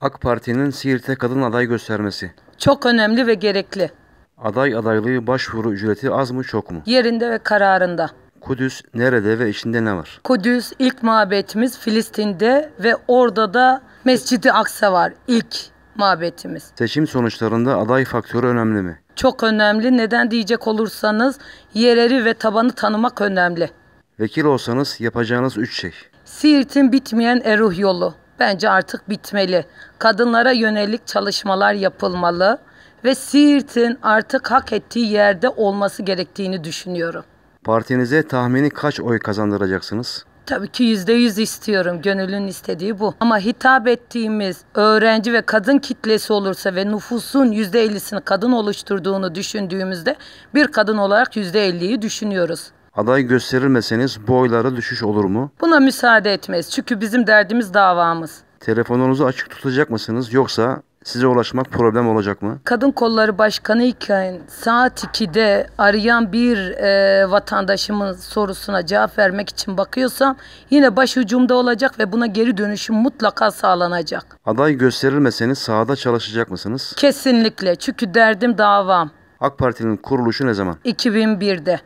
AK Parti'nin Siirt'e kadın aday göstermesi. Çok önemli ve gerekli. Aday adaylığı başvuru ücreti az mı çok mu? Yerinde ve kararında. Kudüs nerede ve içinde ne var? Kudüs ilk mabetimiz Filistin'de ve orada da Mescid-i Aksa var ilk mabetimiz. Seçim sonuçlarında aday faktörü önemli mi? Çok önemli. Neden diyecek olursanız yereri ve tabanı tanımak önemli. Vekil olsanız yapacağınız üç şey. Siirt'in bitmeyen eruh yolu, bence artık bitmeli. Kadınlara yönelik çalışmalar yapılmalı ve Siirt'in artık hak ettiği yerde olması gerektiğini düşünüyorum. Partinize tahmini kaç oy kazandıracaksınız? Tabii ki yüzde yüz istiyorum. Gönülün istediği bu. Ama hitap ettiğimiz öğrenci ve kadın kitlesi olursa ve nüfusun yüzde ellisini kadın oluşturduğunu düşündüğümüzde bir kadın olarak yüzde elliyi düşünüyoruz. Aday gösterilmeseniz bu oylara düşüş olur mu? Buna müsaade etmez. Çünkü bizim derdimiz davamız. Telefonunuzu açık tutacak mısınız yoksa size ulaşmak problem olacak mı? Kadın Kolları Başkanı iken saat 2'de arayan bir e, vatandaşımın sorusuna cevap vermek için bakıyorsam yine başucumda olacak ve buna geri dönüşüm mutlaka sağlanacak. Aday gösterilmeseniz sahada çalışacak mısınız? Kesinlikle çünkü derdim davam. AK Parti'nin kuruluşu ne zaman? 2001'de.